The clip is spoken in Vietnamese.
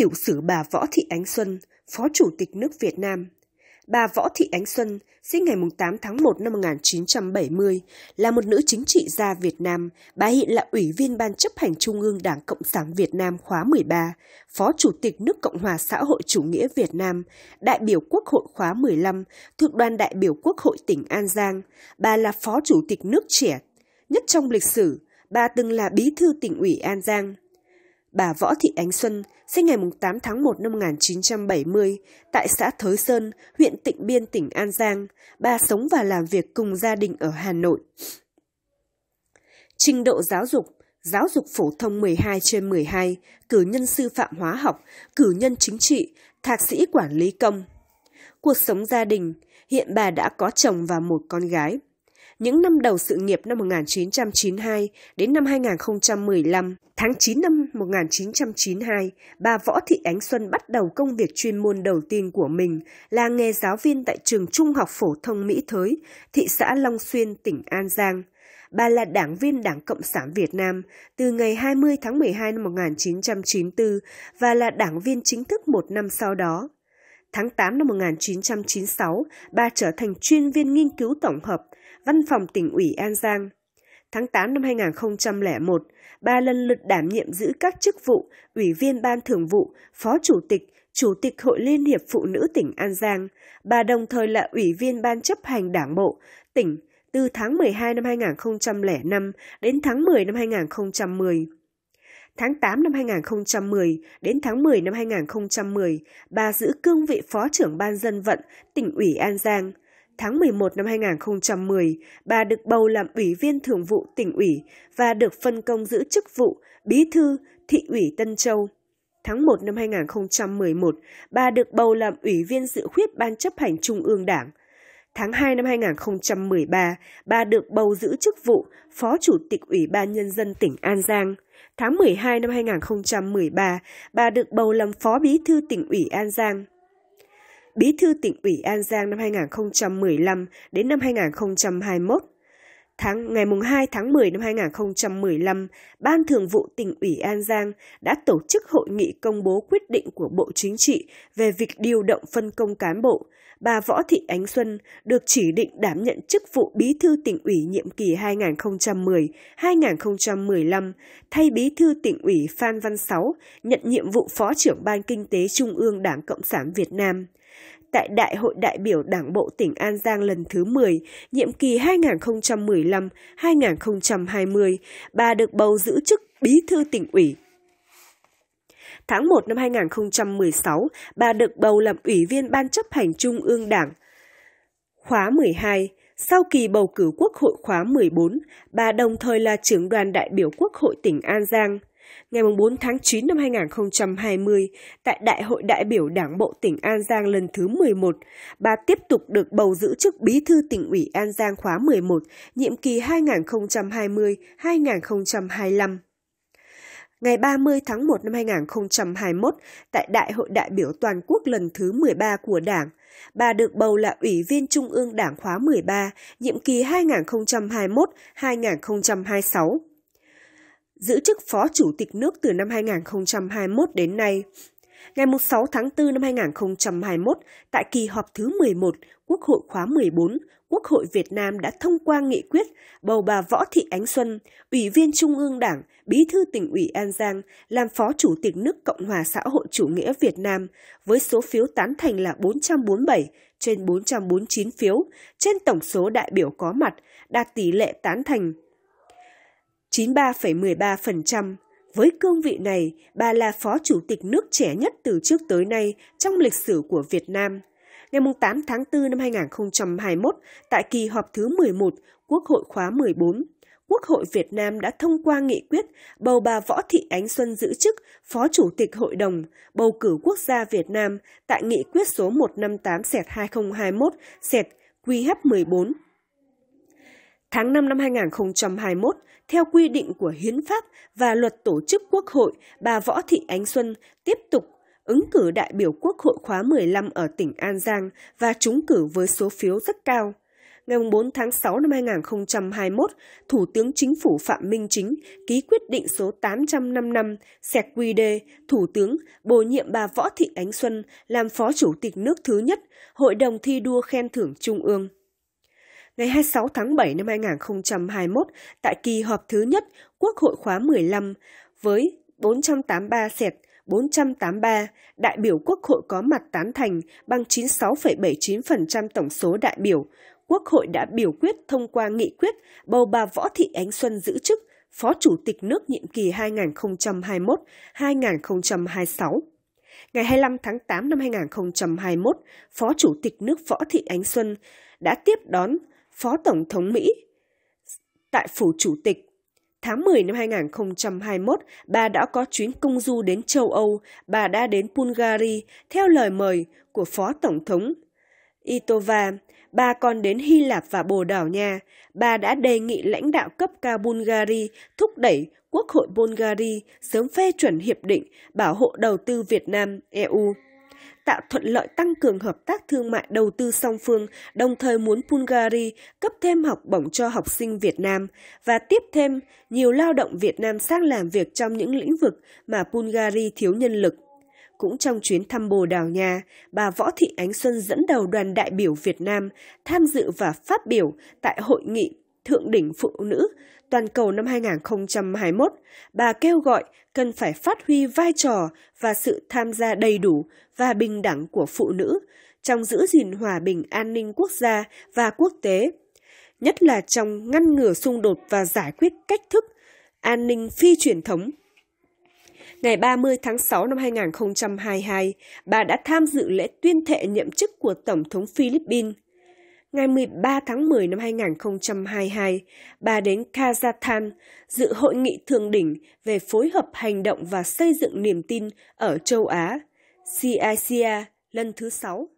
tiểu sử bà Võ Thị Ánh Xuân, Phó Chủ tịch nước Việt Nam. Bà Võ Thị Ánh Xuân, sinh ngày 8 tháng 1 năm 1970, là một nữ chính trị gia Việt Nam. Bà hiện là Ủy viên Ban chấp hành Trung ương Đảng Cộng sản Việt Nam khóa 13, Phó Chủ tịch nước Cộng hòa xã hội chủ nghĩa Việt Nam, đại biểu Quốc hội khóa 15, thuộc đoàn đại biểu Quốc hội tỉnh An Giang. Bà là Phó Chủ tịch nước trẻ, nhất trong lịch sử. Bà từng là bí thư tỉnh ủy An Giang, bà Võ Thị Ánh Xuân, sinh ngày 8 tháng 1 năm 1970, tại xã Thới Sơn, huyện Tịnh Biên, tỉnh An Giang. Bà sống và làm việc cùng gia đình ở Hà Nội. Trình độ giáo dục Giáo dục phổ thông 12 trên 12, cử nhân sư phạm hóa học, cử nhân chính trị, thạc sĩ quản lý công. Cuộc sống gia đình, hiện bà đã có chồng và một con gái những năm đầu sự nghiệp năm 1992 đến năm 2015. Tháng 9 năm 1992, bà Võ Thị Ánh Xuân bắt đầu công việc chuyên môn đầu tiên của mình là nghề giáo viên tại trường Trung học phổ thông Mỹ Thới, thị xã Long Xuyên, tỉnh An Giang. Bà là đảng viên Đảng Cộng sản Việt Nam từ ngày 20 tháng 12 năm 1994 và là đảng viên chính thức một năm sau đó tháng 8 năm 1996, bà trở thành chuyên viên nghiên cứu tổng hợp văn phòng tỉnh ủy An Giang. Tháng 8 năm 2001, bà lần lượt đảm nhiệm giữ các chức vụ Ủy viên Ban Thường vụ, Phó Chủ tịch, Chủ tịch Hội Liên hiệp Phụ nữ tỉnh An Giang. Bà đồng thời là Ủy viên Ban chấp hành Đảng Bộ, tỉnh từ tháng 12 năm 2005 đến tháng 10 năm 2010. Tháng 8 năm 2010 đến tháng 10 năm 2010, bà giữ cương vị Phó trưởng Ban dân vận tỉnh ủy An Giang – Tháng 11 năm 2010, bà được bầu làm Ủy viên Thường vụ tỉnh ủy và được phân công giữ chức vụ Bí thư Thị ủy Tân Châu. Tháng 1 năm 2011, bà được bầu làm Ủy viên dự khuyết Ban chấp hành Trung ương Đảng. Tháng 2 năm 2013, bà được bầu giữ chức vụ Phó Chủ tịch Ủy ban Nhân dân tỉnh An Giang. Tháng 12 năm 2013, bà được bầu làm Phó Bí thư tỉnh ủy An Giang. Bí thư tỉnh ủy An Giang năm 2015 đến năm 2021. Tháng ngày mùng 2 tháng 10 năm 2015, Ban Thường vụ tỉnh ủy An Giang đã tổ chức hội nghị công bố quyết định của Bộ Chính trị về việc điều động phân công cán bộ. Bà Võ Thị Ánh Xuân được chỉ định đảm nhận chức vụ Bí thư tỉnh ủy nhiệm kỳ 2010-2015, thay Bí thư tỉnh ủy Phan Văn Sáu nhận nhiệm vụ Phó trưởng Ban Kinh tế Trung ương Đảng Cộng sản Việt Nam tại Đại hội đại biểu Đảng bộ tỉnh An Giang lần thứ 10, nhiệm kỳ 2015-2020, bà được bầu giữ chức Bí thư tỉnh ủy tháng 1 năm 2016, bà được bầu làm Ủy viên Ban chấp hành Trung ương Đảng. Khóa 12, sau kỳ bầu cử Quốc hội khóa 14, bà đồng thời là trưởng đoàn đại biểu Quốc hội tỉnh An Giang ngày 4 tháng 9 năm 2020 tại Đại hội đại biểu Đảng bộ tỉnh An Giang lần thứ 11, bà tiếp tục được bầu giữ chức Bí thư tỉnh ủy An Giang khóa 11, nhiệm kỳ 2020-2025 ngày 30 tháng 1 năm 2021 tại Đại hội đại biểu toàn quốc lần thứ 13 của Đảng. Bà được bầu là Ủy viên Trung ương Đảng khóa 13, nhiệm kỳ 2021-2026 giữ chức Phó Chủ tịch nước từ năm 2021 đến nay. Ngày 6 tháng 4 năm 2021, tại kỳ họp thứ 11, Quốc hội khóa 14, Quốc hội Việt Nam đã thông qua nghị quyết bầu bà Võ Thị Ánh Xuân, Ủy viên Trung ương Đảng, Bí thư tỉnh ủy An Giang, làm Phó Chủ tịch nước Cộng hòa xã hội chủ nghĩa Việt Nam với số phiếu tán thành là 447 trên 449 phiếu trên tổng số đại biểu có mặt, đạt tỷ lệ tán thành 93,13%. Với cương vị này, bà là Phó Chủ tịch nước trẻ nhất từ trước tới nay trong lịch sử của Việt Nam. Ngày 8 tháng 4 năm 2021, tại kỳ họp thứ 11, Quốc hội khóa 14, Quốc hội Việt Nam đã thông qua nghị quyết bầu bà Võ Thị Ánh Xuân giữ chức Phó Chủ tịch Hội đồng Bầu cử Quốc gia Việt Nam tại nghị quyết số 158-2021-QH14 Tháng 5 năm 2021, theo quy định của Hiến pháp và luật tổ chức Quốc hội, bà Võ Thị Ánh Xuân tiếp tục ứng cử đại biểu Quốc hội khóa 15 ở tỉnh An Giang và trúng cử với số phiếu rất cao. Ngày 4 tháng 6 năm 2021, Thủ tướng Chính phủ Phạm Minh Chính ký quyết định số 855 xẹt QD, Thủ tướng bổ nhiệm bà Võ Thị Ánh Xuân làm Phó Chủ tịch nước thứ nhất Hội đồng thi đua khen thưởng Trung ương ngày 26 tháng 7 năm 2021 tại kỳ họp thứ nhất Quốc hội khóa 15 với 483 sẹt 483, đại biểu Quốc hội có mặt tán thành bằng 96,79% tổng số đại biểu. Quốc hội đã biểu quyết thông qua nghị quyết bầu bà Võ Thị Ánh Xuân giữ chức Phó Chủ tịch nước nhiệm kỳ 2021-2026. Ngày 25 tháng 8 năm 2021, Phó Chủ tịch nước Võ Thị Ánh Xuân đã tiếp đón Phó Tổng thống Mỹ tại Phủ Chủ tịch. Tháng 10 năm 2021, bà đã có chuyến công du đến châu Âu, bà đã đến Bulgaria theo lời mời của Phó Tổng thống Itova, bà còn đến Hy Lạp và Bồ Đào Nha. Bà đã đề nghị lãnh đạo cấp cao Bulgaria thúc đẩy Quốc hội Bulgaria sớm phê chuẩn hiệp định bảo hộ đầu tư Việt Nam EU tạo thuận lợi tăng cường hợp tác thương mại đầu tư song phương, đồng thời muốn Bulgaria cấp thêm học bổng cho học sinh Việt Nam và tiếp thêm nhiều lao động Việt Nam sang làm việc trong những lĩnh vực mà Bulgaria thiếu nhân lực. Cũng trong chuyến thăm Bồ Đào Nha, bà Võ Thị Ánh Xuân dẫn đầu đoàn đại biểu Việt Nam tham dự và phát biểu tại hội nghị Thượng đỉnh Phụ nữ toàn cầu năm 2021, bà kêu gọi cần phải phát huy vai trò và sự tham gia đầy đủ và bình đẳng của phụ nữ trong giữ gìn hòa bình an ninh quốc gia và quốc tế, nhất là trong ngăn ngừa xung đột và giải quyết cách thức an ninh phi truyền thống ngày 30 tháng 6 năm 2022, bà đã tham dự lễ tuyên thệ nhậm chức của Tổng thống Philippines ngày 13 tháng 10 năm 2022, bà đến Kazakhstan dự hội nghị thượng đỉnh về phối hợp hành động và xây dựng niềm tin ở châu Á, CICA lần thứ 6.